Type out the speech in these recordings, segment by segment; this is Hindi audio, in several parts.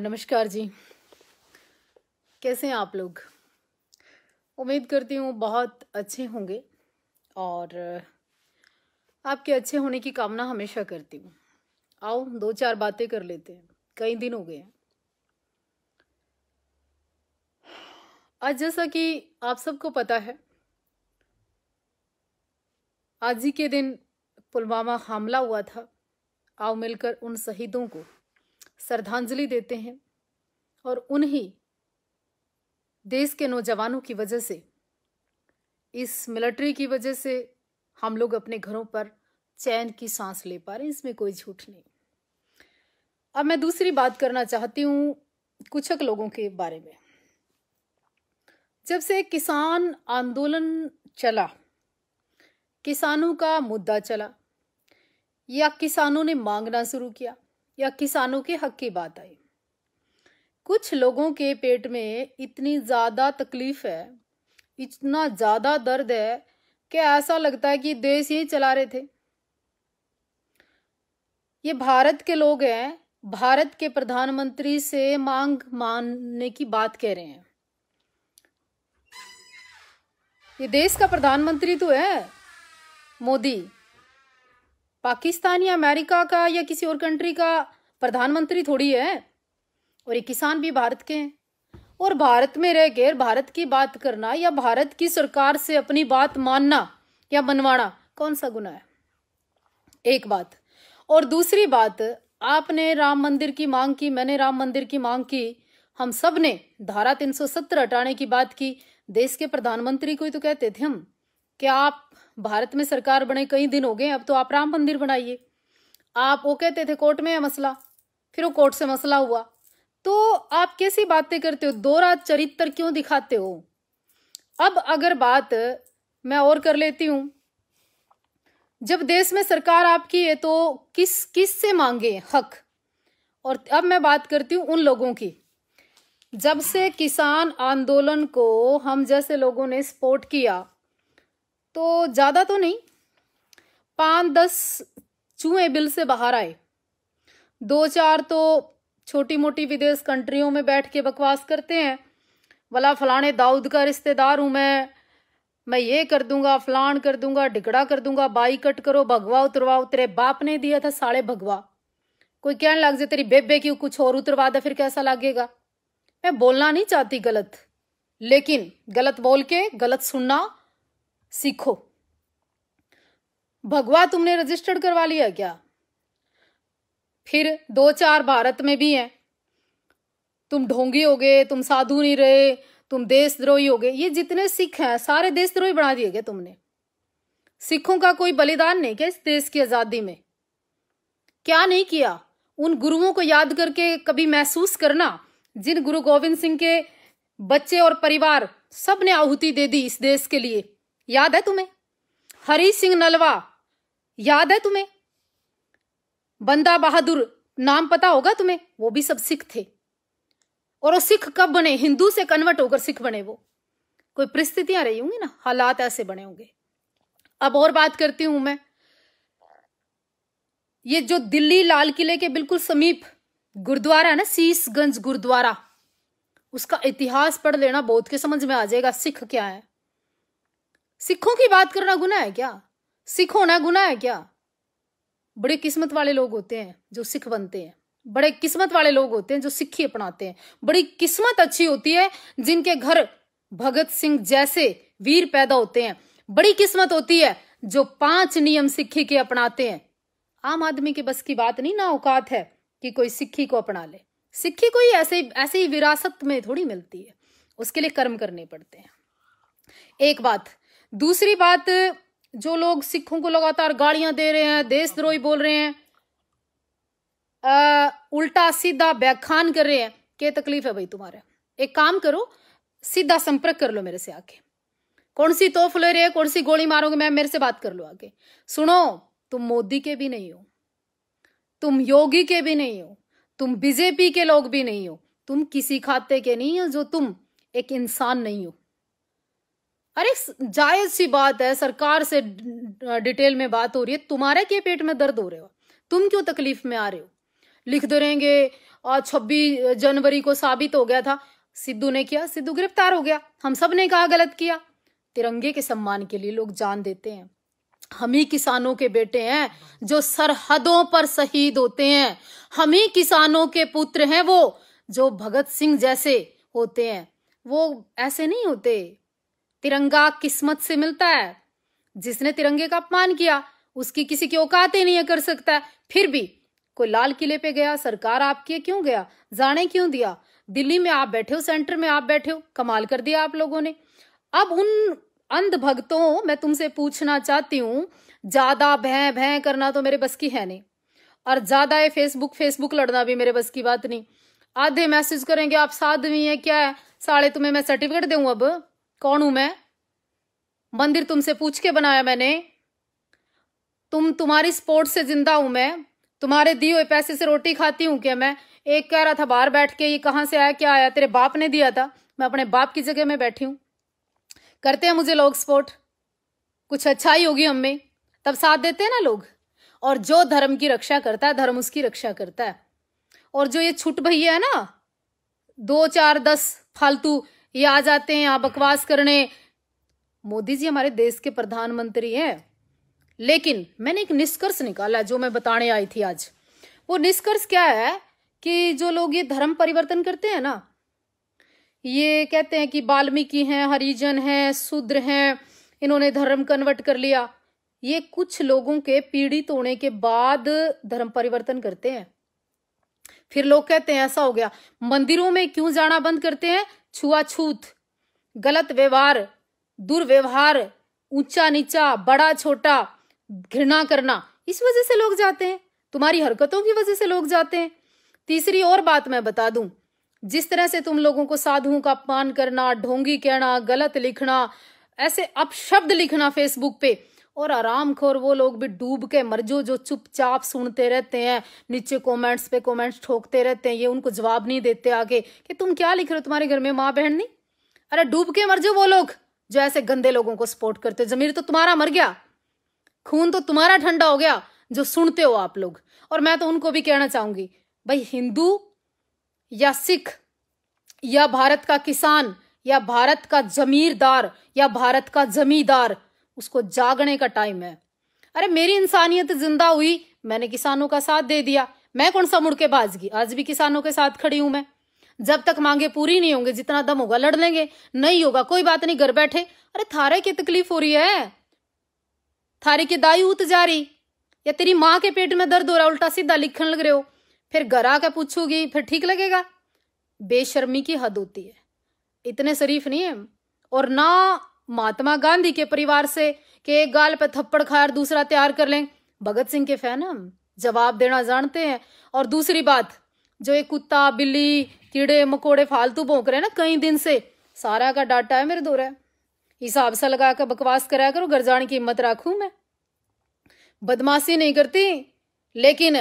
नमस्कार जी कैसे हैं आप लोग उम्मीद करती हूँ बहुत अच्छे होंगे और आपके अच्छे होने की कामना हमेशा करती हूँ आओ दो चार बातें कर लेते हैं कई दिन हो गए हैं आज जैसा कि आप सबको पता है आज ही के दिन पुलवामा हमला हुआ था आओ मिलकर उन शहीदों को श्रद्धांजलि देते हैं और उन्हीं देश के नौजवानों की वजह से इस मिलिट्री की वजह से हम लोग अपने घरों पर चैन की सांस ले पा रहे हैं इसमें कोई झूठ नहीं अब मैं दूसरी बात करना चाहती हूँ कुछक लोगों के बारे में जब से किसान आंदोलन चला किसानों का मुद्दा चला या किसानों ने मांगना शुरू किया या किसानों के हक की बात आई कुछ लोगों के पेट में इतनी ज़्यादा तकलीफ है इतना ज़्यादा दर्द है कि ऐसा लगता है कि देश ही चला रहे थे ये भारत के लोग हैं भारत के प्रधानमंत्री से मांग मानने की बात कह रहे हैं ये देश का प्रधानमंत्री तो है मोदी पाकिस्तान या अमेरिका का या किसी और कंट्री का प्रधानमंत्री थोड़ी है और ये किसान भी भारत के हैं और भारत में रह कर भारत की बात करना या भारत की सरकार से अपनी बात मानना या बनवाना कौन सा गुना है एक बात और दूसरी बात आपने राम मंदिर की मांग की मैंने राम मंदिर की मांग की हम सब ने धारा 370 हटाने की बात की देश के प्रधानमंत्री को ही तो कहते थे हम कि आप भारत में सरकार बने कई दिन हो गए अब तो आप राम मंदिर बनाइए आप वो कहते थे कोर्ट में है मसला फिर वो कोर्ट से मसला हुआ तो आप कैसी बातें करते हो दो रात चरित्र क्यों दिखाते हो अब अगर बात मैं और कर लेती हूं जब देश में सरकार आपकी है तो किस किस से मांगे हक और अब मैं बात करती हूँ उन लोगों की जब से किसान आंदोलन को हम जैसे लोगों ने सपोर्ट किया तो ज़्यादा तो नहीं पाँच दस चूहे बिल से बाहर आए दो चार तो छोटी मोटी विदेश कंट्रियों में बैठ के बकवास करते हैं भला फलाने दाऊद का रिश्तेदार हूँ मैं मैं ये कर दूंगा फलान कर दूंगा ढिकड़ा कर दूंगा बाई कट करो भगवा उतरवाओ तेरे बाप ने दिया था साढ़े भगवा कोई कहने लग जाए तेरी बेबे की कुछ और उतरवा दे फिर कैसा लगेगा मैं बोलना नहीं चाहती गलत लेकिन गलत बोल के गलत सुनना सीखो भगवा तुमने रजिस्टर्ड करवा लिया क्या फिर दो चार भारत में भी हैं तुम ढोंगी हो गए तुम साधु नहीं रहे तुम देशद्रोही हो गए ये जितने सिख हैं सारे देशद्रोही बना दिए गए तुमने सिखों का कोई बलिदान नहीं क्या इस देश की आज़ादी में क्या नहीं किया उन गुरुओं को याद करके कभी महसूस करना जिन गुरु गोविंद सिंह के बच्चे और परिवार सब ने आहुति दे दी इस देश के लिए याद है तुम्हें हरी सिंह नलवा याद है तुम्हें बंदा बहादुर नाम पता होगा तुम्हें वो भी सब सिख थे और वो सिख कब बने हिंदू से कन्वर्ट होकर सिख बने वो कोई परिस्थितियां रही होंगी ना हालात ऐसे बने होंगे अब और बात करती हूं मैं ये जो दिल्ली लाल किले के बिल्कुल समीप गुरुद्वारा है ना सीसगंज गुरुद्वारा उसका इतिहास पढ़ लेना बहुत के समझ में आ जाएगा सिख क्या है सिखों की बात करना गुना है क्या सिख होना गुना है क्या बड़े किस्मत वाले लोग होते हैं जो सिख बनते हैं बड़े किस्मत वाले लोग होते हैं जो सिखी अपनाते हैं बड़ी किस्मत अच्छी होती है जिनके घर भगत सिंह जैसे वीर पैदा होते हैं बड़ी किस्मत होती है जो पांच नियम सिक्खी के अपनाते हैं आम आदमी के बस की बात नहीं ना औकात है कि कोई सिक्खी को अपना ले सिक्खी कोई ऐसे ऐसे ही विरासत में थोड़ी मिलती है उसके लिए कर्म करने पड़ते हैं एक बात दूसरी बात जो लोग सिखों को लगातार गाड़ियां दे रहे हैं देशद्रोही बोल रहे हैं आ, उल्टा सीधा व्याख्यान कर रहे हैं क्या तकलीफ है भाई तुम्हारे एक काम करो सीधा संपर्क कर लो मेरे से आके कौन सी तोफ ले रहे कौन सी गोली मारोगे मैम मेरे से बात कर लो आगे सुनो तुम मोदी के भी नहीं हो तुम योगी के भी नहीं हो तुम बीजेपी के लोग भी नहीं हो तुम किसी खाते के नहीं हो जो तुम एक इंसान नहीं हो अरे जायज सी बात है सरकार से डिटेल में बात हो रही है तुम्हारे के पेट में दर्द हो रहे हो तुम क्यों तकलीफ में आ रहे हो लिख दे रहेंगे और छब्बीस जनवरी को साबित हो गया था सिद्धू ने किया सिद्धू गिरफ्तार हो गया हम सब ने कहा गलत किया तिरंगे के सम्मान के लिए लोग जान देते हैं हम ही किसानों के बेटे हैं जो सरहदों पर शहीद होते हैं हम ही किसानों के पुत्र हैं वो जो भगत सिंह जैसे होते हैं वो ऐसे नहीं होते तिरंगा किस्मत से मिलता है जिसने तिरंगे का अपमान किया उसकी किसी की औकात ही नहीं कर सकता फिर भी कोई लाल किले पे गया सरकार आपके क्यों गया जाने क्यों दिया दिल्ली में आप बैठे हो सेंटर में आप बैठे हो कमाल कर दिया आप लोगों ने अब उन अंध भक्तों मैं तुमसे पूछना चाहती हूँ ज्यादा भय भय करना तो मेरे बस की है नहीं और ज्यादा ये फेसबुक फेसबुक लड़ना भी मेरे बस की बात नहीं आधे मैसेज करेंगे आप साधवी है क्या है साले तुम्हें मैं सर्टिफिकेट दूं अब कौन हूं मैं मंदिर तुमसे पूछ के बनाया मैंने तुम तुम्हारी स्पोर्ट से जिंदा हूं मैं तुम्हारे दिए हुए पैसे से रोटी खाती हूं क्या मैं एक कह रहा था बाहर बैठ के ये कहां से आया क्या आया तेरे बाप ने दिया था मैं अपने बाप की जगह में बैठी हूं करते हैं मुझे लोग स्पोर्ट कुछ अच्छा ही होगी हमें तब साथ देते हैं ना लोग और जो धर्म की रक्षा करता है धर्म उसकी रक्षा करता है और जो ये छुट भैया है ना दो चार दस फालतू ये आ जाते हैं आप बकवास करने मोदी जी हमारे देश के प्रधानमंत्री हैं लेकिन मैंने एक निष्कर्ष निकाला जो मैं बताने आई थी आज वो निष्कर्ष क्या है कि जो लोग ये धर्म परिवर्तन करते हैं ना ये कहते हैं कि वाल्मीकि हैं हरिजन हैं शूद्र हैं इन्होंने धर्म कन्वर्ट कर लिया ये कुछ लोगों के पीड़ित होने के बाद धर्म परिवर्तन करते हैं फिर लोग कहते हैं ऐसा हो गया मंदिरों में क्यों जाना बंद करते हैं छुआछूत गलत व्यवहार दुर्व्यवहार ऊंचा नीचा बड़ा छोटा घृणा करना इस वजह से लोग जाते हैं तुम्हारी हरकतों की वजह से लोग जाते हैं तीसरी और बात मैं बता दूं जिस तरह से तुम लोगों को साधुओं का अपमान करना ढोंगी कहना गलत लिखना ऐसे अपशब्द लिखना फेसबुक पे और आराम खोर वो लोग भी डूब के मर जो जो चुपचाप सुनते रहते हैं नीचे कमेंट्स पे कमेंट्स ठोकते रहते हैं ये उनको जवाब नहीं देते आगे कि तुम क्या लिख रहे हो तुम्हारे घर में माँ बहन नहीं अरे डूब के मर जो वो लोग जो ऐसे गंदे लोगों को सपोर्ट करते हो जमीर तो तुम्हारा मर गया खून तो तुम्हारा ठंडा हो गया जो सुनते हो आप लोग और मैं तो उनको भी कहना चाहूंगी भाई हिंदू या सिख या भारत का किसान या भारत का जमीरदार या भारत का जमींदार उसको जागने का टाइम है अरे मेरी इंसानियत जिंदा हुई मैंने किसानों का साथ दे दिया मैं कौन सा मुड़ के भाजगी आज भी किसानों के साथ खड़ी हूं मैं जब तक मांगे पूरी नहीं होंगे जितना दम होगा लड़ लेंगे नहीं होगा कोई बात नहीं घर बैठे अरे थारे की तकलीफ हो रही है थारे की दाई उत जा रही या तेरी माँ के पेट में दर्द हो रहा उल्टा सीधा लिखन लग रहे हो फिर घर आकर पूछूगी फिर ठीक लगेगा बेशर्मी की हद होती है इतने शरीफ नहीं है और ना महात्मा गांधी के परिवार से के एक गाल पर थप्पड़ खाकर दूसरा तैयार कर लें भगत सिंह के फैन हम जवाब देना जानते हैं और दूसरी बात जो ये कुत्ता बिल्ली कीड़े मकोड़े फालतू भोंक रहे हैं ना कई दिन से सारा का डाटा है मेरे दो हिसाब से लगा कर बकवास कराया करो घर जाने की हिम्मत राखू मैं बदमाशी नहीं करती लेकिन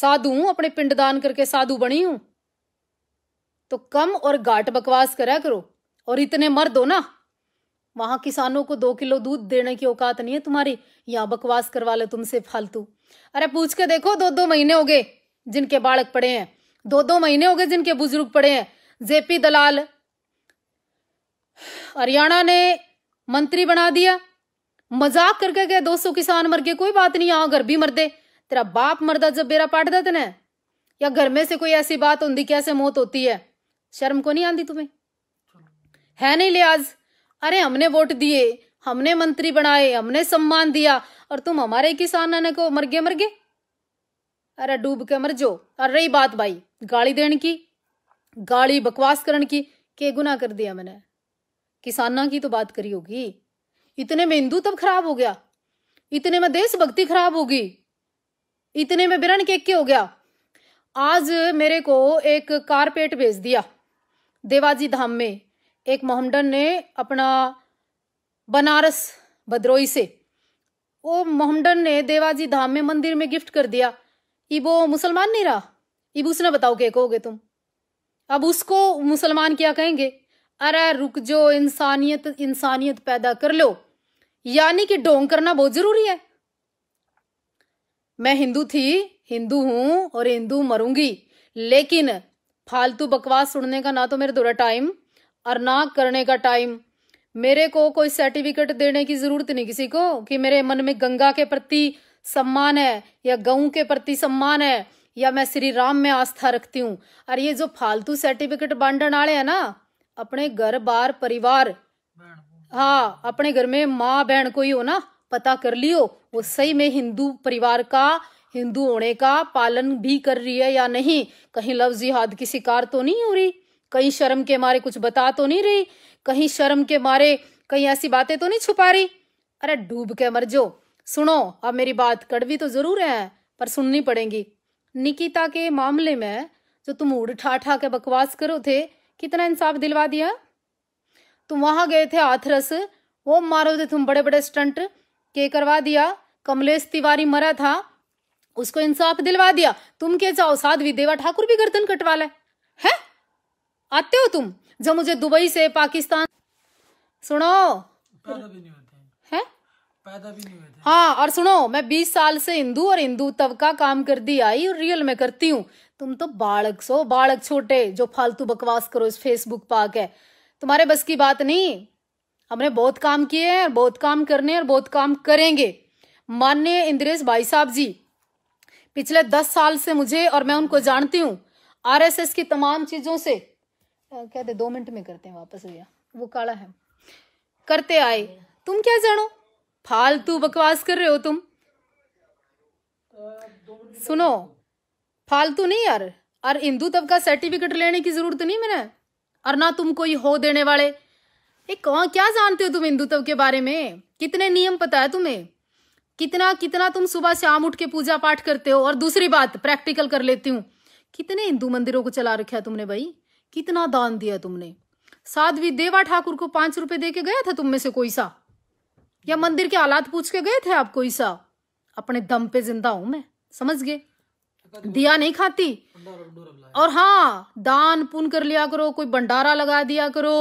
साधु हूं अपने पिंडदान करके साधु बनी हूं तो कम और घाट बकवास करा करो और इतने मर दो ना वहां किसानों को दो किलो दूध देने की औकात नहीं है तुम्हारी यहाँ बकवास करवा ले तुमसे फालतू अरे पूछ के देखो दो दो महीने हो गए जिनके बालक पड़े हैं दो दो महीने हो गए जिनके बुजुर्ग पड़े हैं जेपी दलाल हरियाणा ने मंत्री बना दिया मजाक करके गए 200 किसान मर गए कोई बात नहीं यहाँ घर भी मर दे तेरा बाप मरदा जब बेरा पाट देते ना या घर में से कोई ऐसी बात होती कैसे मौत होती है शर्म को नहीं आती तुम्हें है नहीं लिहाज अरे हमने वोट दिए हमने मंत्री बनाए हमने सम्मान दिया और तुम हमारे किसान को मर गए मर गए अरे डूब के मर जो अरे रही बात भाई गाली देने की गाली बकवास करने की के गुना कर दिया मैंने किसाना की तो बात करी होगी इतने में हिंदू तब खराब हो गया इतने में देशभक्ति खराब होगी इतने में बिरन के हो गया आज मेरे को एक कारपेट भेज दिया देवाजी धाम में एक मोहम्मडन ने अपना बनारस भद्रोई से वो मोहम्मडन ने देवाजी धाम में मंदिर में गिफ्ट कर दिया इबो मुसलमान नहीं रहा इब उसने बताओ क्या कहोगे तुम अब उसको मुसलमान क्या कहेंगे अरे रुक जो इंसानियत इंसानियत पैदा कर लो यानी कि डोंग करना बहुत जरूरी है मैं हिंदू थी हिंदू हूं और हिंदू मरूंगी लेकिन फालतू बकवास सुनने का ना तो मेरे दौरा टाइम और ना करने का टाइम मेरे को कोई सर्टिफिकेट देने की जरूरत नहीं किसी को कि मेरे मन में गंगा के प्रति सम्मान है या गऊ के प्रति सम्मान है या मैं श्री राम में आस्था रखती हूँ और ये जो फालतू सर्टिफिकेट बांटने वाले हैं ना अपने घर बार परिवार हाँ अपने घर में माँ बहन कोई हो ना पता कर लियो वो सही में हिंदू परिवार का हिंदू होने का पालन भी कर रही है या नहीं कहीं लव जिहाद की शिकार तो नहीं हो रही कहीं शर्म के मारे कुछ बता तो नहीं रही कहीं शर्म के मारे कहीं ऐसी बातें तो नहीं छुपा रही अरे डूब के मर जो सुनो अब मेरी बात कड़वी तो जरूर है पर सुननी पड़ेगी निकिता के मामले में जो तुम उड़ ठा ठा के बकवास करो थे कितना इंसाफ दिलवा दिया तुम वहां गए थे आथरस वो मारो थे तुम बड़े बड़े स्टंट के करवा दिया कमलेश तिवारी मरा था उसको इंसाफ दिलवा दिया तुम क्या चाहो साधवी देवा ठाकुर भी गर्दन कटवा ले है आते हो तुम जब मुझे दुबई से पाकिस्तान सुनो पैदा भी नहीं हैं पैदा भी नहीं थे हाँ और सुनो मैं बीस साल से हिंदू और हिंदू तबका काम कर दी आई और रियल में करती हूँ तुम तो बालक सो बालक छोटे जो फालतू बकवास करो इस फेसबुक पाक है तुम्हारे बस की बात नहीं हमने बहुत काम किए हैं और बहुत काम करने और बहुत काम करेंगे माननीय इंद्रेश भाई साहब जी पिछले दस साल से मुझे और मैं उनको जानती हूँ आरएसएस की तमाम चीजों से कहते दो मिनट में करते हैं वापस भैया वो काला है करते आए तुम क्या जानो फालतू बकवास कर रहे हो तुम सुनो फालतू नहीं यार और हिंदू तबका सर्टिफिकेट लेने की जरूरत नहीं मैंने और ना तुम कोई हो देने वाले ये कौन क्या जानते हो तुम तब के बारे में कितने नियम पता है तुम्हें कितना कितना तुम सुबह शाम उठ के पूजा पाठ करते हो और दूसरी बात प्रैक्टिकल कर लेती हूँ कितने हिंदू मंदिरों को चला रखा है तुमने भाई कितना दान दिया तुमने साध्वी देवा ठाकुर को पांच रुपए दे के गया था तुम में से कोई सा या मंदिर के हालात पूछ के गए थे आप कोई सा अपने दम पे जिंदा हूं मैं समझ गए दिया नहीं खाती और हाँ दान पुन कर लिया करो कोई भंडारा लगा दिया करो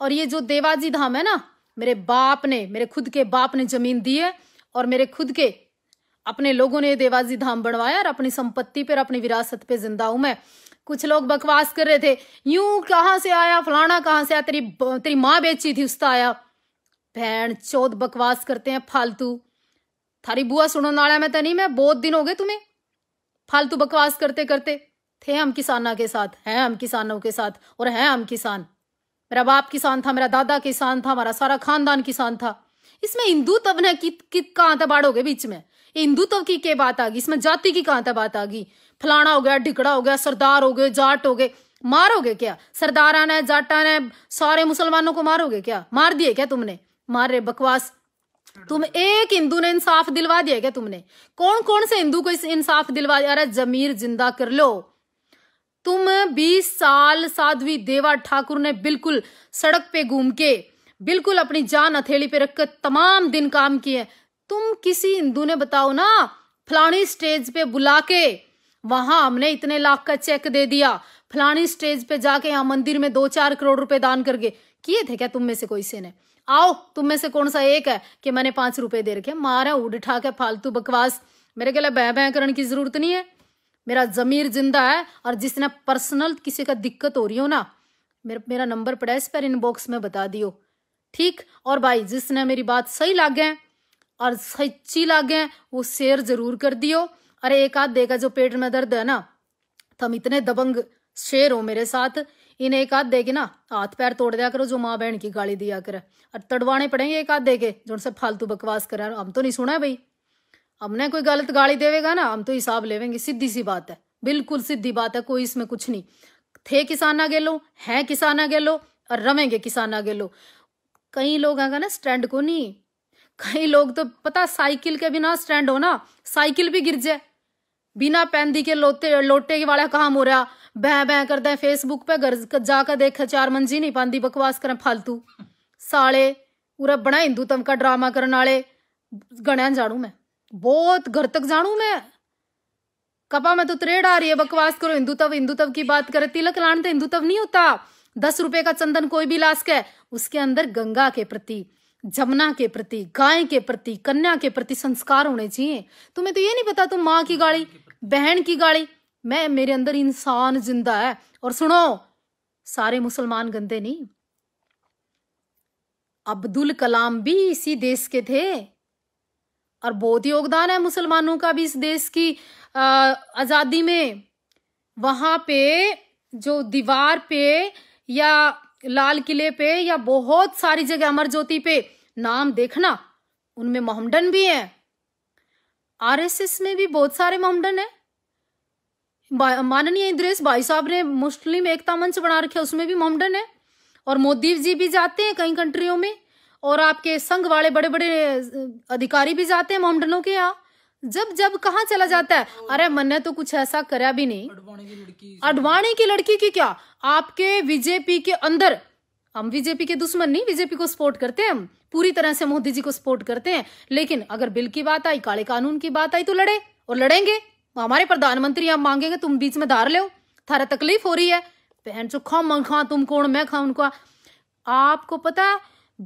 और ये जो देवाजी धाम है ना मेरे बाप ने मेरे खुद के बाप ने जमीन दी है और मेरे खुद के अपने लोगों ने देवाजी धाम बनवाया और अपनी संपत्ति पर अपनी विरासत पे जिंदा हूं मैं कुछ लोग बकवास कर रहे थे यूं कहाँ से आया फलाना कहाँ से आया तेरी तेरी माँ बेची थी उसका आया भैन चौथ बकवास करते हैं फालतू थारी बुआ सुनो नाला मैं तो नहीं मैं बहुत दिन हो गए तुम्हें फालतू बकवास करते करते थे हम किसाना के साथ हैं हम किसानों के साथ और हैं हम किसान मेरा बाप किसान था मेरा दादा किसान था हमारा सारा खानदान किसान था इसमें हिंदुत्व ने कि, कि कहाँ तक बाड़ोगे बीच में हिंदुत्व की क्या बात आ गई इसमें जाति की कहां तक बात आ गई फलाना हो गया ढिकड़ा हो गया सरदार हो गए जाट हो गए मारोगे क्या सरदाराना है जाटा ने सारे मुसलमानों को मारोगे क्या मार दिए क्या तुमने मार रहे बकवास तुम एक हिंदू ने इंसाफ दिलवा दिया क्या तुमने कौन कौन से हिंदू को इंसाफ दिलवा दिया अरे जमीर जिंदा कर लो तुम 20 साल साध्वी देवा ठाकुर ने बिल्कुल सड़क पे घूम के बिल्कुल अपनी जान हथेली पे रखकर तमाम दिन काम किए तुम किसी हिंदू ने बताओ ना फलानी स्टेज पे बुला के वहां हमने इतने लाख का चेक दे दिया फलानी स्टेज पे जाके यहाँ मंदिर में दो चार करोड़ रुपए दान करके किए थे क्या तुम में से कोई से ने आओ तुम में से कौन सा एक है कि मैंने पांच रुपए दे रखे मारा उड़ उठा के फालतू बकवास मेरे के लिए बह बह करने की जरूरत नहीं है मेरा जमीर जिंदा है और जिसने पर्सनल किसी का दिक्कत हो रही हो ना मेरा मेरा नंबर पड़ा इस पर इनबॉक्स में बता दियो ठीक और भाई जिसने मेरी बात सही लागे और सच्ची लागे वो शेयर जरूर कर दियो अरे एक आध देगा जो पेट में दर्द है ना तुम तो इतने दबंग शेर हो मेरे साथ इन्हें एक आध देगी ना हाथ पैर तोड़ दिया करो जो माँ बहन की गाली दिया करे और तड़वाने पड़ेंगे एक आध देके जो उनसे फालतू बकवास करे हम तो नहीं सुना है भाई हमने कोई गलत गाली देवेगा ना हम तो हिसाब लेवेंगे सीधी सी बात है बिल्कुल सीधी बात है कोई इसमें कुछ नहीं थे किसान आगे लो हैं किसान आगे लो और रवेंगे किसान आगे लो कई लोग आगे ना स्टैंड को नहीं कई लोग तो पता साइकिल के बिना स्टैंड हो ना साइकिल भी गिर जाए बिना पैंदी के लोटे लोटे वाला काम हो रहा बह बह कर दें फेसबुक पे घर जाकर देख चार मंजी नहीं पाती बकवास करें फालतू साले उरा बना हिंदू तमका का ड्रामा करने वाले गणा जाणू मैं बहुत घर तक जाणू मैं कपा मैं तो त्रेड आ रही है बकवास करो हिंदू तब हिंदू तब की बात करे तिलक लान तो हिंदू तब नहीं होता दस रुपए का चंदन कोई भी लाश है उसके अंदर गंगा के प्रति जमुना के प्रति गाय के प्रति कन्या के प्रति संस्कार होने चाहिए तुम्हें तो ये नहीं पता तुम माँ की गाड़ी बहन की गाली मैं मेरे अंदर इंसान जिंदा है और सुनो सारे मुसलमान गंदे नहीं अब्दुल कलाम भी इसी देश के थे और बहुत योगदान है मुसलमानों का भी इस देश की आज़ादी में वहां पे जो दीवार पे या लाल किले पे या बहुत सारी जगह अमर ज्योति पे नाम देखना उनमें मोहम्मडन भी हैं आरएसएस में भी बहुत सारे मोमडन है माननीय इंद्रेश भाई साहब ने मुस्लिम एकता मंच बना रखे उसमें भी मोमडन है और मोदी जी भी जाते हैं कई कंट्रियों में और आपके संघ वाले बड़े बड़े अधिकारी भी जाते हैं मोमडनों के यहाँ जब जब कहा चला जाता है अरे मैंने तो कुछ ऐसा करा भी नहीं अडवाणी की लड़की की क्या आपके बीजेपी के अंदर हम बीजेपी के दुश्मन नहीं बीजेपी को सपोर्ट करते हैं हम पूरी तरह से मोदी जी को सपोर्ट करते हैं लेकिन अगर बिल की बात आई काले कानून की बात आई तो लड़े और लड़ेंगे हमारे प्रधानमंत्री आप मांगेंगे तुम बीच में धार लो थारा तकलीफ हो रही है पहन चो खा खा तुम कौन मैं खा उनका आपको पता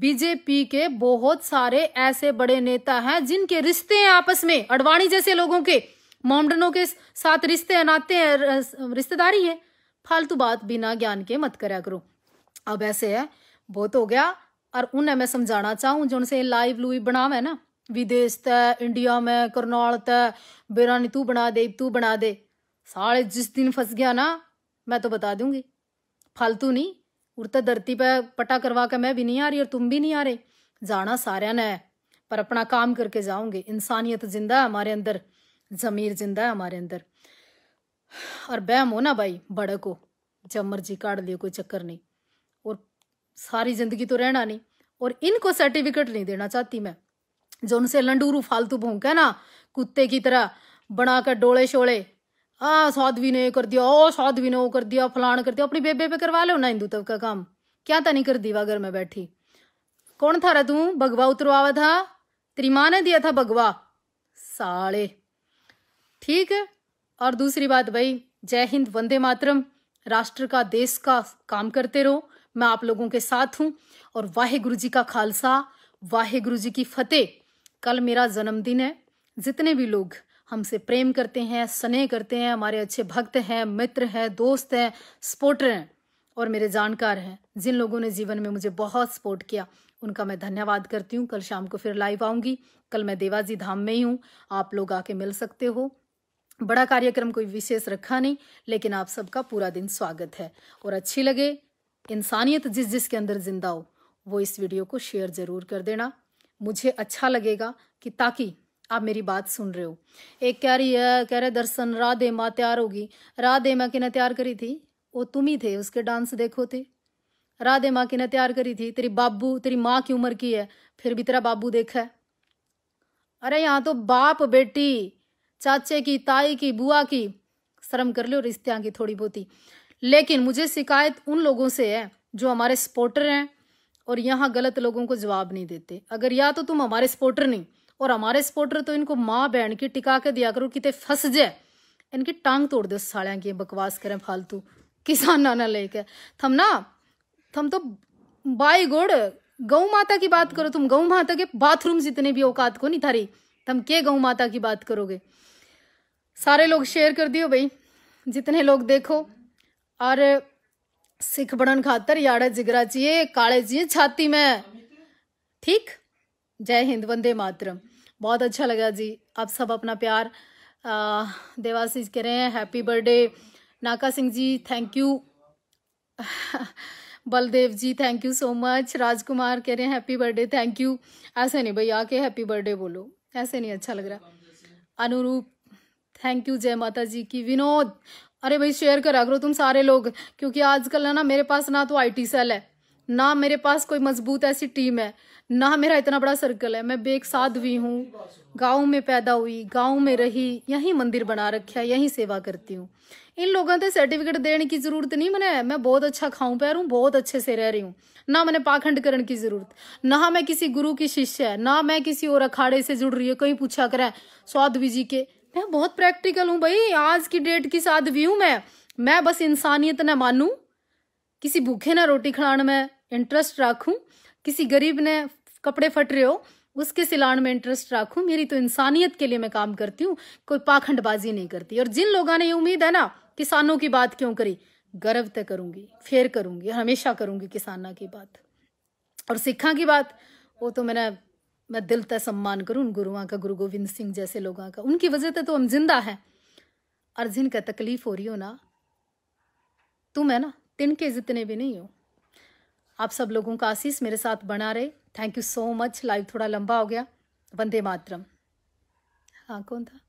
बीजेपी के बहुत सारे ऐसे बड़े नेता हैं जिनके रिश्ते हैं आपस में अडवाणी जैसे लोगों के मोमडनों के साथ रिश्ते नाते हैं रिश्तेदारी है फालतू बात बिना ज्ञान के मत करा करो अब ऐसे है बहुत हो गया और उन्हें मैं समझाना चाहूँ जो उनसे लाइव लूइव बनावे ना विदेश त इंडिया में करनाल त बेरानी तू बना दे तू बना दे साले जिस दिन फंस गया ना मैं तो बता दूंगी फालतू नहीं उड़ता धरती पर पटा करवा के मैं भी नहीं आ रही और तुम भी नहीं आ रहे जाना सारे ने पर अपना काम करके जाऊंगे इंसानियत जिंदा है हमारे अंदर जमीर जिंदा है हमारे अंदर और बहम हो ना भाई बड़े को जब मर्जी काट लियो कोई चक्कर नहीं सारी जिंदगी तो रहना नहीं और इनको सर्टिफिकेट नहीं देना चाहती मैं जो उनसे लंडूरू फालतू है ना कुत्ते की तरह बनाकर डोले शोले आ साधवी ने कर दिया ओ साधवी ने वो कर दिया फलान कर दिया अपनी बेबे पे करवा लो ना हिंदुत्व का काम क्या था नहीं कर दीवा घर में बैठी कौन था रे तू भगवा उतरवावा था तेरी माँ ने दिया था भगवा साले ठीक और दूसरी बात भाई जय हिंद वंदे मातरम राष्ट्र का देश का काम करते रहो मैं आप लोगों के साथ हूँ और गुरु जी का खालसा गुरु जी की फतेह कल मेरा जन्मदिन है जितने भी लोग हमसे प्रेम करते हैं स्नेह करते हैं हमारे अच्छे भक्त हैं मित्र हैं दोस्त हैं सपोर्टर हैं और मेरे जानकार हैं जिन लोगों ने जीवन में मुझे बहुत सपोर्ट किया उनका मैं धन्यवाद करती हूँ कल शाम को फिर लाइव आऊंगी कल मैं देवाजी धाम में ही हूँ आप लोग आके मिल सकते हो बड़ा कार्यक्रम कोई विशेष रखा नहीं लेकिन आप सबका पूरा दिन स्वागत है और अच्छी लगे इंसानियत जिस जिस के अंदर ज़िंदा हो वो इस वीडियो को शेयर ज़रूर कर देना मुझे अच्छा लगेगा कि ताकि आप मेरी बात सुन रहे हो एक कह रही है कह रहे दर्शन राधे माँ तैयार होगी राधे माँ कि तैयार करी थी वो तुम ही थे उसके डांस देखो थे राधे माँ कि तैयार करी थी तेरी बाबू तेरी माँ की उम्र की है फिर भी तेरा बाबू देखा है अरे यहाँ तो बाप बेटी चाचे की ताई की बुआ की शर्म कर लो रिश्ते की थोड़ी बहुत लेकिन मुझे शिकायत उन लोगों से है जो हमारे सपोर्टर हैं और यहाँ गलत लोगों को जवाब नहीं देते अगर या तो तुम हमारे सपोर्टर नहीं और हमारे सपोर्टर तो इनको माँ बहन की टिका के दिया करो कितने फंस जाए इनकी टांग तोड़ दो साड़ियाँ की बकवास करें फालतू किसान नाना लेके थम ना थम तो बाई गोड़ गऊ माता की बात करो तुम गऊ माता के बाथरूम जितने भी औकात को नहीं थारी तुम के गऊ माता की बात करोगे सारे लोग शेयर कर दियो भाई जितने लोग देखो और सिख बनन खातर यार जिगरा चाहिए काले चाहिए छाती में ठीक जय हिंद वंदे मातरम बहुत अच्छा लगा जी आप सब अपना प्यार देवाशीष कह रहे हैं happy birthday Naka Singh ji thank you Baldev ji thank you so much Rajkumar कह रहे हैं हैप्पी बर्थडे थैंक यू ऐसे नहीं भाई आके हैप्पी बर्थडे बोलो ऐसे नहीं अच्छा लग रहा अनुरूप थैंक यू जय माता जी की विनोद अरे भाई शेयर करा करो तुम सारे लोग क्योंकि आजकल ना मेरे पास ना तो आईटी सेल है ना मेरे पास कोई मजबूत ऐसी टीम है ना मेरा इतना बड़ा सर्कल है मैं बेक साध भी हूँ गांव में पैदा हुई गांव में रही यहीं मंदिर बना रखा यही यहीं सेवा करती हूँ इन लोगों से सर्टिफिकेट देने की जरूरत नहीं मैंने मैं बहुत अच्छा खाऊं पैर हूँ बहुत अच्छे से रह रही हूँ ना मैंने पाखंड करने की जरूरत ना मैं किसी गुरु की शिष्य है ना मैं किसी और अखाड़े से जुड़ रही है कहीं पूछा करें स्वाद जी के मैं बहुत प्रैक्टिकल हूँ भाई आज की डेट की साथ भी हूँ मैं मैं बस इंसानियत ना मानूँ किसी भूखे ना रोटी खिलाने में इंटरेस्ट रखूँ किसी गरीब ने कपड़े फट रहे हो उसके सिलान में इंटरेस्ट रखूँ मेरी तो इंसानियत के लिए मैं काम करती हूँ कोई पाखंडबाजी नहीं करती और जिन लोगों ने ये उम्मीद है ना किसानों की बात क्यों करी गर्व तो करूँगी फेर करूँगी हमेशा करूँगी किसाना की बात और सिखा की बात वो तो मैंने मैं दिल तय सम्मान करूँ उन गुरुआ का गुरु गोविंद सिंह जैसे लोगों का उनकी वजह से तो हम जिंदा हैं और जिनका तकलीफ हो रही हो ना तुम है ना तिनके जितने भी नहीं हो आप सब लोगों का आशीष मेरे साथ बना रहे thank you so much live थोड़ा लंबा हो गया वंदे मातरम हाँ कौन था